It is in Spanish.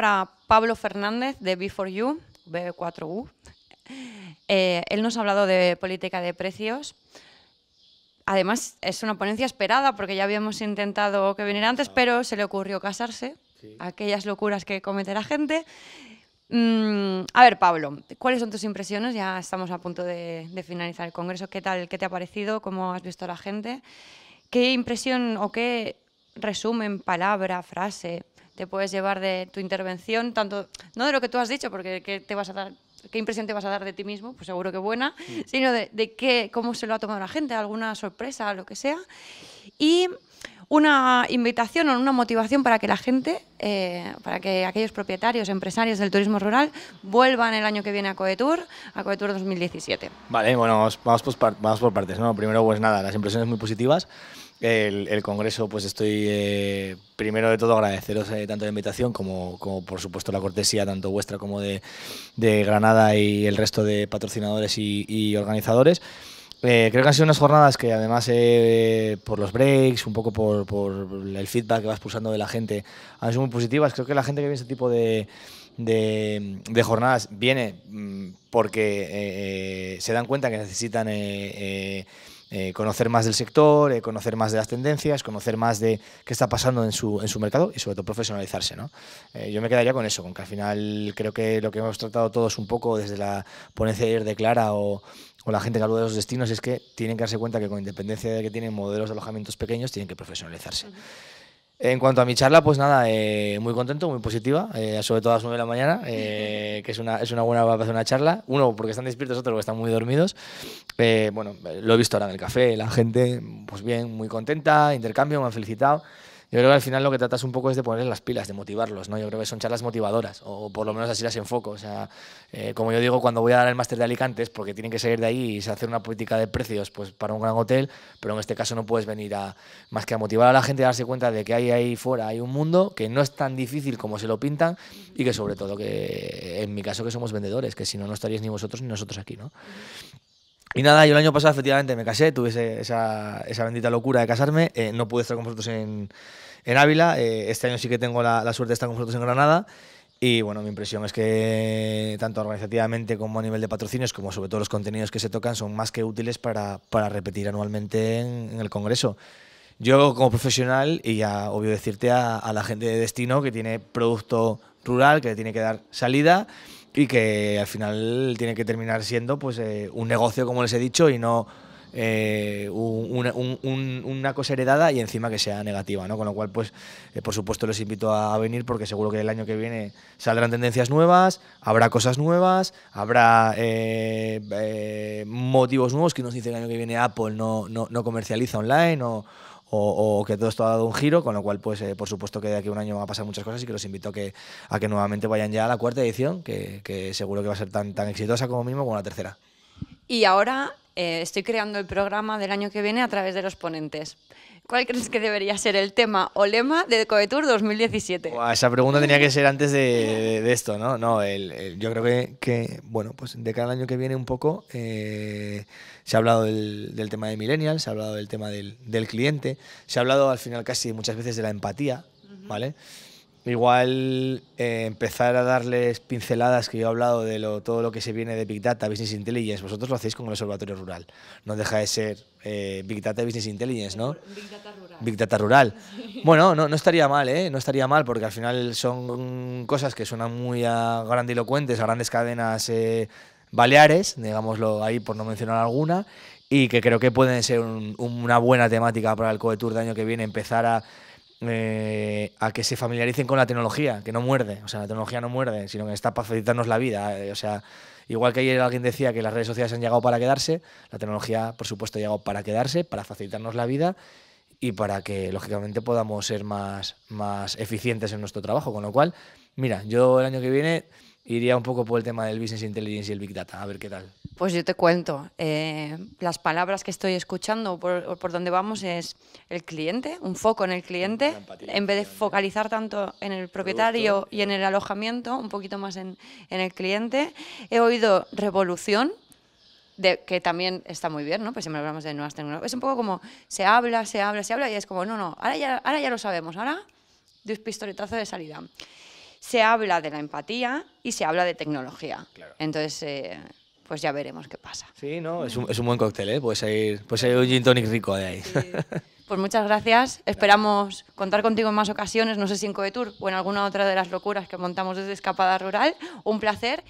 para Pablo Fernández de Before You, B4U. Eh, él nos ha hablado de política de precios. Además, es una ponencia esperada porque ya habíamos intentado que viniera antes, ah. pero se le ocurrió casarse. Aquellas locuras que comete la gente. Mm, a ver, Pablo, ¿cuáles son tus impresiones? Ya estamos a punto de, de, finalizar el congreso. ¿Qué tal? ¿Qué te ha parecido? ¿Cómo has visto a la gente? ¿Qué impresión o qué resumen, palabra, frase, te puedes llevar de tu intervención, tanto, no de lo que tú has dicho, porque ¿qué, te vas a dar, qué impresión te vas a dar de ti mismo, pues seguro que buena, mm. sino de, de qué, cómo se lo ha tomado la gente, alguna sorpresa, lo que sea. Y una invitación o una motivación para que la gente, eh, para que aquellos propietarios, empresarios del turismo rural vuelvan el año que viene a Coetur, a Coetur 2017. Vale, bueno, vamos, por partes. ¿no? Primero, pues nada, las impresiones muy positivas. El, Congreso, pues estoy eh, primero de todo agradeceros eh, tanto la invitación como, como, por supuesto la cortesía tanto vuestra como de, Granada y el resto de patrocinadores y, y organizadores. Eh, creo que han sido unas jornadas que además eh, por los breaks, un poco por, el feedback que vas pulsando de la gente, han sido muy positivas. Creo que la gente que a este tipo de, jornadas viene mm, porque eh, se dan cuenta que necesitan eh, conocer más del sector, eh, conocer más de las tendencias, conocer más de qué está pasando en su, en su mercado y sobre todo profesionalizarse. ¿no? Eh, yo me quedaría con eso, con que al final creo que lo que hemos tratado todos un poco desde la ponencia de ayer de Clara o, la gente que habla de los destinos es que tienen que darse cuenta que con independencia de que tienen modelos de alojamientos pequeños, tienen que profesionalizarse. En cuanto a mi charla, pues nada, eh, muy contento, muy positiva, eh, sobre todo a las 9 de la mañana, eh, que es una, es una buena para hacer una charla. Uno, porque están despiertos, otro, porque están muy dormidos. bueno, lo he visto ahora en el café, la gente, pues bien, muy contenta, intercambio, me han felicitado yo creo que al final lo que tratas un poco es de ponerles las pilas, de motivarlos, ¿no? Yo creo que son charlas motivadoras, o por lo menos así las enfoco. O sea, eh, como yo digo, cuando voy a dar el máster de Alicante es porque tienen que salir de ahí y hacer una política de precios pues, para un gran hotel, pero en este caso no puedes venir a más que a motivar a la gente a darse cuenta de que hay ahí fuera, hay un mundo que no es tan difícil como se lo pintan y que sobre todo que en mi caso que somos vendedores, que si no, no estaríais ni vosotros ni nosotros aquí, ¿no? Y nada, yo el año pasado efectivamente me casé, tuve esa, esa, bendita locura de casarme, eh, no pude estar con vosotros en, en Ávila, eh, este año sí que tengo la, suerte de estar con vosotros en Granada y bueno, mi impresión es que tanto organizativamente como a nivel de patrocinios, como sobre todo los contenidos que se tocan, son más que útiles para, para repetir anualmente en, el Congreso. Yo como profesional, y ya obvio decirte a, a la gente de destino que tiene producto rural, que le tiene que dar salida y que al final tiene que terminar siendo pues eh, un negocio, como les he dicho, y no eh, una, cosa heredada y encima que sea negativa, ¿no? Con lo cual, pues, eh, por supuesto, los invito a, venir porque seguro que el año que viene saldrán tendencias nuevas, habrá cosas nuevas, habrá motivos nuevos que nos dice el año que viene Apple no, no comercializa online o o, que todo esto ha dado un giro, con lo cual, pues, eh, por supuesto que de aquí a un año van a pasar muchas cosas y que los invito a que, a que nuevamente vayan ya a la cuarta edición, que, seguro que va a ser tan, tan exitosa como mismo como la tercera. Y ahora eh, estoy creando el programa del año que viene a través de los ponentes. ¿Cuál crees que debería ser el tema o lema de Coetur 2017? esa pregunta tenía que ser antes de, esto, ¿no? No, yo creo que, que, bueno, pues de cada año que viene un poco eh, se ha hablado del, tema de millennials, se ha hablado del tema del, cliente, se ha hablado al final casi muchas veces de la empatía, ¿vale? Igual eh, empezar a darles pinceladas que yo he hablado de todo lo que se viene de Big Data, Business Intelligence. Vosotros lo hacéis con el Observatorio Rural. No deja de ser eh, Big Data, Business Intelligence, ¿no? Big Data Rural. Big Data Rural. Bueno, no, no, estaría mal, ¿eh? No estaría mal porque al final son cosas que suenan muy a grandilocuentes, a grandes cadenas eh, baleares, digámoslo ahí por no mencionar alguna, y que creo que pueden ser una buena temática para el Coetour de año que viene, empezar a eh, a que se familiaricen con la tecnología, que no muerde. O sea, la tecnología no muerde, sino que está para facilitarnos la vida. Eh. O sea, igual que ayer alguien decía que las redes sociales han llegado para quedarse, la tecnología, por supuesto, ha llegado para quedarse, para facilitarnos la vida y para que, lógicamente, podamos ser más, más eficientes en nuestro trabajo. Con lo cual, mira, yo el año que viene iría un poco por el tema del business intelligence y el big data, a ver qué tal. Pues yo te cuento, eh, las palabras que estoy escuchando por, por, donde vamos es el cliente, un foco en el cliente, en vez de focalizar tanto en el propietario y en el alojamiento, un poquito más en, el cliente. He oído revolución, de, que también está muy bien, ¿no? Pues siempre hablamos de nuevas tecnologías. Es un poco como se habla, se habla, se habla y es como, no, no, ahora ya, ahora ya lo sabemos, ahora de un pistoletazo de salida. Se habla de la empatía y se habla de tecnología. Entonces... Eh, pues ya veremos qué pasa. Sí, no, es un, buen cóctel, ¿eh? pues hay un gin tonic rico de ahí. Pues muchas gracias. Esperamos contar contigo en más ocasiones, no sé si en tour o en alguna otra de las locuras que montamos desde Escapada Rural. Un placer